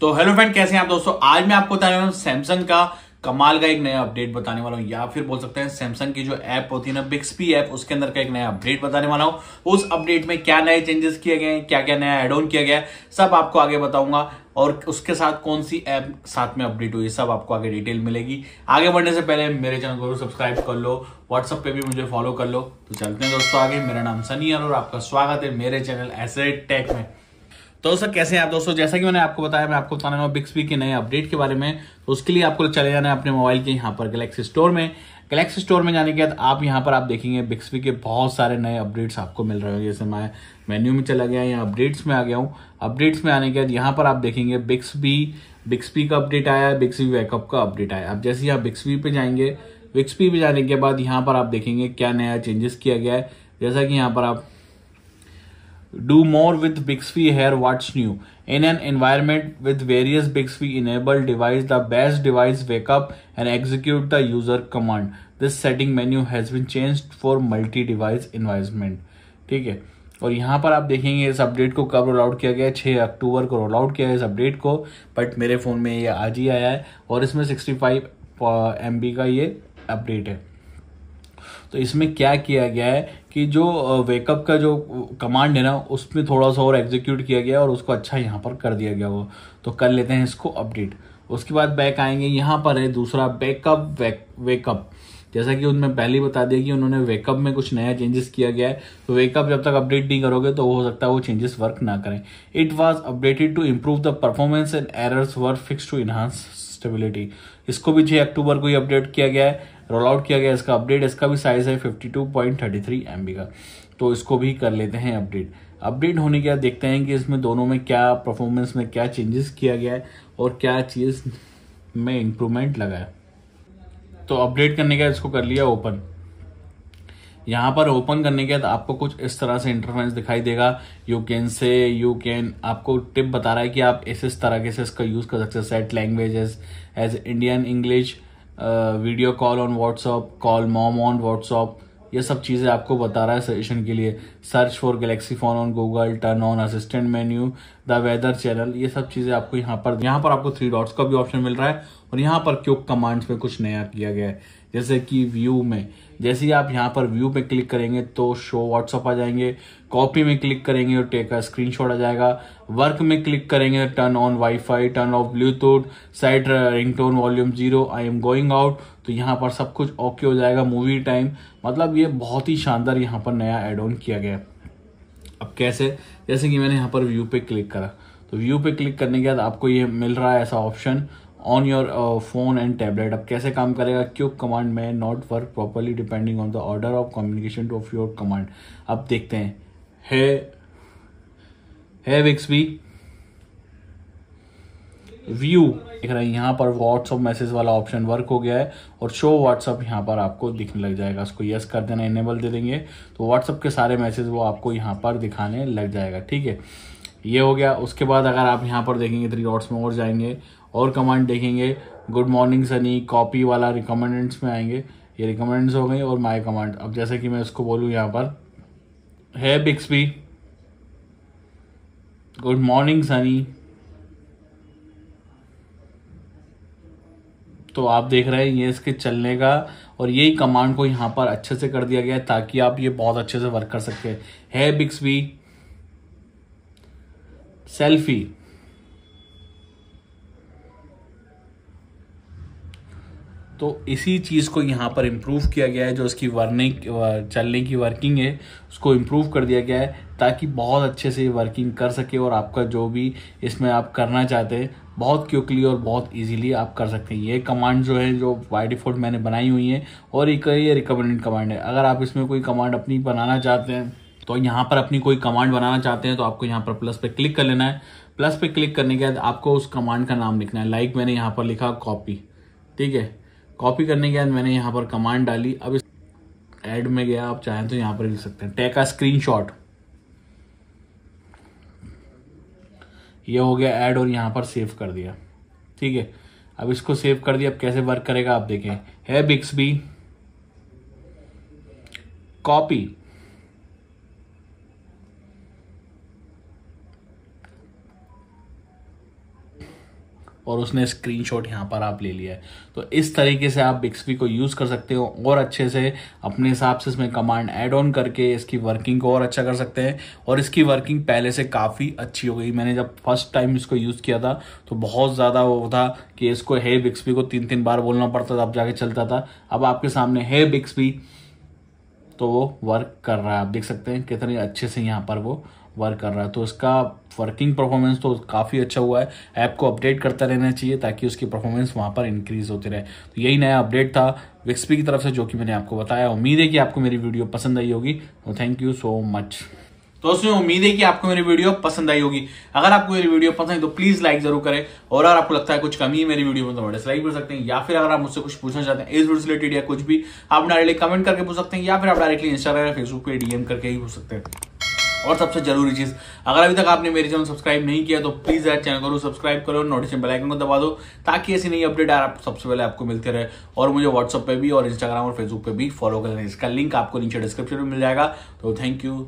तो hello friend कैसे हैं आप दोस्तों आज मैं आपको बताने वाला हूँ सैमसंग का कमाल का एक नया अपडेट बताने वाला हूँ या फिर बोल सकते हैं सैमसंग की जो ऐप होती है ना बिक्सपी ऐप उसके अंदर का एक नया अपडेट बताने वाला हूँ उस अपडेट में क्या नए चेंजेस किए गए हैं क्या क्या नया एड ऑन किया गया है सब आपको आगे बताऊंगा और उसके साथ कौन सी ऐप साथ में अपडेट हुई सब आपको आगे डिटेल मिलेगी आगे बढ़ने से पहले मेरे चैनल को सब्सक्राइब कर लो व्हाट्सअप पे भी मुझे फॉलो कर लो तो चलते हैं दोस्तों आगे मेरा नाम सनी और आपका स्वागत है मेरे चैनल एसे टेक में तो दोस्तों कैसे हैं आप दोस्तों जैसा कि मैंने आपको बताया मैं आपको बताने वाला बिक्सवी के नए अपडेट के बारे में तो उसके लिए आपको चले जाना है अपने मोबाइल के यहाँ पर गैलेक्सी स्टोर में गैलेक्सी स्टोर में जाने के बाद आप यहाँ पर आप देखेंगे बिक्सवी के बहुत सारे नए अपडेट्स आपको मिल रहे हैं जैसे मैं मेन्यू में चला गया यहाँ अपडेट्स में आ गया हूँ अपडेट्स में आने के बाद यहाँ पर आप देखेंगे बिक्सबी बिक्सबी का अपडेट आया है बिक्सवी बैकअप का अपडेट आया आप जैसे यहाँ बिक्सवी पे जाएंगे बिक्सपी पे जाने के बाद यहाँ पर आप देखेंगे क्या नया चेंजेस किया गया है जैसा कि यहाँ पर आप Do more with Bixby Here What's New. In an environment with various Bixby enabled device, the best device wake up and execute the user command. This setting menu has been changed for multi-device environment. ठीक है और यहाँ पर आप देखेंगे इस update को कब रोल आउट किया गया है छः अक्टूबर को रोल आउट किया है इस अपडेट को बट मेरे फ़ोन में ये आज ही आया है और इसमें सिक्सटी फाइव एम का ये अपडेट है तो इसमें क्या किया गया है कि जो वेकअप का जो कमांड है ना उसमें थोड़ा सा और एग्जीक्यूट किया गया और उसको अच्छा यहाँ पर कर दिया गया वो तो कर लेते हैं इसको अपडेट उसके बाद बैक आएंगे यहाँ पर है दूसरा बैकअप वेकअप जैसा कि उनमें पहले ही बता दिया कि उन्होंने वेकअप में कुछ नया चेंजेस किया गया है तो वेकअप जब तक अपडेट नहीं करोगे तो हो सकता है वो चेंजेस वर्क ना करें it was updated to improve the performance and errors were fix to enhance stability इसको भी छः अक्टूबर को ही अपडेट किया गया है रोल आउट किया गया इसका अपडेट इसका भी साइज़ है fifty two point thirty three M B का तो इसको भी कर लेते हैं अपडेट अपडेट होने के बाद देखते हैं कि इसमें दोनों में क्या परफॉर्मेंस में क्या चेंजेस किया गया है और क्या चीज़ में इम्प्रूवमेंट लगा है तो अपडेट करने के बाद इसको कर लिया ओपन यहाँ पर ओपन करने के बाद आपको कुछ इस तरह से इंटरफेंस दिखाई देगा you can say you can आपको टिप बता रहा है कि आप इस इस तरह के से इसका यूज़ कर सकते हैं set languages as Indian English video call on WhatsApp call mom on WhatsApp ये सब चीज़ें आपको बता रहा है सजेशन के लिए search for Galaxy phone on Google turn on assistant menu the weather channel ये सब चीज़ें आपको यहाँ पर यहाँ पर आपको थ्री डॉट्स का भी ऑप्शन मिल रहा है और यहाँ पर क्यों कमांड्स में कुछ नया किया गया है जैसे कि व्यू में जैसे ही आप यहाँ पर व्यू पे क्लिक करेंगे तो शो व्हाट्सअप आ जाएंगे कॉपी में क्लिक करेंगे और टेक का स्क्रीनशॉट आ जाएगा वर्क में क्लिक करेंगे turn on WiFi turn off Bluetooth side ringtone volume zero I am going out तो यहाँ पर सब कुछ ओके हो जाएगा मूवी टाइम मतलब ये बहुत ही शानदार यहाँ पर नया एड ऑन किया गया है अब कैसे जैसे कि मैंने यहाँ पर व्यू पे क्लिक करा तो व्यू पे क्लिक करने के बाद आपको ये मिल रहा है ऐसा option on your phone and tablet अब कैसे काम करेगा क्यों कमांड में not work properly depending on the order of communication of your command अब देखते हैं है है विक्स व्यू देख रहे हैं यहाँ पर व्हाट्सअप मैसेज वाला ऑप्शन वर्क हो गया है और शो व्हाट्सअप यहाँ पर आपको दिखने लग जाएगा उसको यस कर देना इनेबल दे देंगे तो व्हाट्सअप के सारे मैसेज वो आपको यहाँ पर दिखाने लग जाएगा ठीक है ये हो गया उसके बाद अगर आप यहाँ पर देखेंगे थ्री डॉट्स में और जाएंगे और कमांड देखेंगे गुड मॉर्निंग सनी कॉपी वाला रिकमेंडेंट्स में आएंगे ये रिकमेंडेंट्स हो गई और माई कमांड अब जैसे कि मैं उसको बोलूँ यहाँ पर है भी गुड मॉर्निंग सनी तो आप देख रहे हैं ये इसके चलने का और यही कमांड को यहाँ पर अच्छे से कर दिया गया है ताकि आप ये बहुत अच्छे से वर्क कर सकते है भी सेल्फी तो इसी चीज़ को यहाँ पर इम्प्रूव किया गया है जो इसकी वर्निंग चलने की वर्किंग है उसको इम्प्रूव कर दिया गया है ताकि बहुत अच्छे से वर्किंग कर सके और आपका जो भी इसमें आप करना चाहते हैं बहुत क्विकली और बहुत इजीली आप कर सकते हैं ये कमांड जो है जो वाई डिफोर्ट मैंने बनाई हुई है और एक ये रिकमेंडेड कमांड है अगर आप इसमें कोई कमांड अपनी बनाना चाहते हैं तो यहाँ पर अपनी कोई कमांड बनाना चाहते हैं तो आपको यहाँ पर प्लस पे क्लिक कर लेना है प्लस पे क्लिक करने के बाद आपको उस कमांड का नाम लिखना है लाइक मैंने यहाँ पर लिखा कॉपी ठीक है कॉपी करने के बाद मैंने यहाँ पर कमांड डाली अब इस एड में गया आप चाहें तो यहाँ पर लिख सकते हैं टैग स्क्रीन शॉट ये हो गया ऐड और यहाँ पर सेव कर दिया ठीक है अब इसको सेव कर दिया अब कैसे वर्क करेगा आप देखें है बिक्सबी कॉपी और उसने स्क्रीनशॉट यहाँ पर आप ले लिया है तो इस तरीके से आप बिक्सवी को यूज़ कर सकते हो और अच्छे से अपने हिसाब से इसमें कमांड एड ऑन करके इसकी वर्किंग को और अच्छा कर सकते हैं और इसकी वर्किंग पहले से काफ़ी अच्छी हो गई मैंने जब फर्स्ट टाइम इसको यूज़ किया था तो बहुत ज़्यादा वो था कि इसको हे बिक्सवी को तीन तीन बार बोलना पड़ता था अब जाके चलता था अब आपके सामने हे बिक्सवी तो वो वर्क कर रहा है आप देख सकते हैं कितने अच्छे से यहाँ पर वो वर्क कर रहा है तो इसका वर्किंग परफॉर्मेंस तो काफ़ी अच्छा हुआ है ऐप को अपडेट करता रहना चाहिए ताकि उसकी परफॉर्मेंस वहाँ पर इंक्रीज़ होती रहे तो यही नया अपडेट था विक्सपी की तरफ से जो कि मैंने आपको बताया उम्मीद है कि आपको मेरी वीडियो पसंद आई होगी तो थैंक यू सो मच दोस्तों उम्मीद है कि आपको मेरी वीडियो पसंद आई होगी अगर आपको मेरी वीडियो पसंद है तो प्लीज लाइक जरूर करें और अगर आपको लगता है कुछ कमी है मेरी वीडियो में तो डिसलाइक कर सकते हैं या फिर अगर आप मुझसे कुछ पूछना चाहते हैं इस रिलेटेड या कुछ भी आप डायरेक्टली कमेंट करके पूछ सकते हैं या फिर आप डायरेक्टली इंस्टाग्राम या फेसबुक पर डीएम करके ही पूछ सकते हैं और सबसे जरूरी चीज़ अगर अभी तक आपने मेरे चैनल सब्सक्राइब नहीं किया तो प्लीज़ यार चैनल को सब्सक्राइब करो और नोटिफिकेशन बेल आइकन को दबा दो ताकि ऐसी नई अपडेट आप सबसे पहले आपको मिलते रहे और मुझे व्हाट्सअप पे भी और इंस्टाग्राम और फेसबुक पे भी फॉलो कर लेना इसका लिंक आपको नीचे डिस्क्रिप्शन में मिल जाएगा तो थैंक यू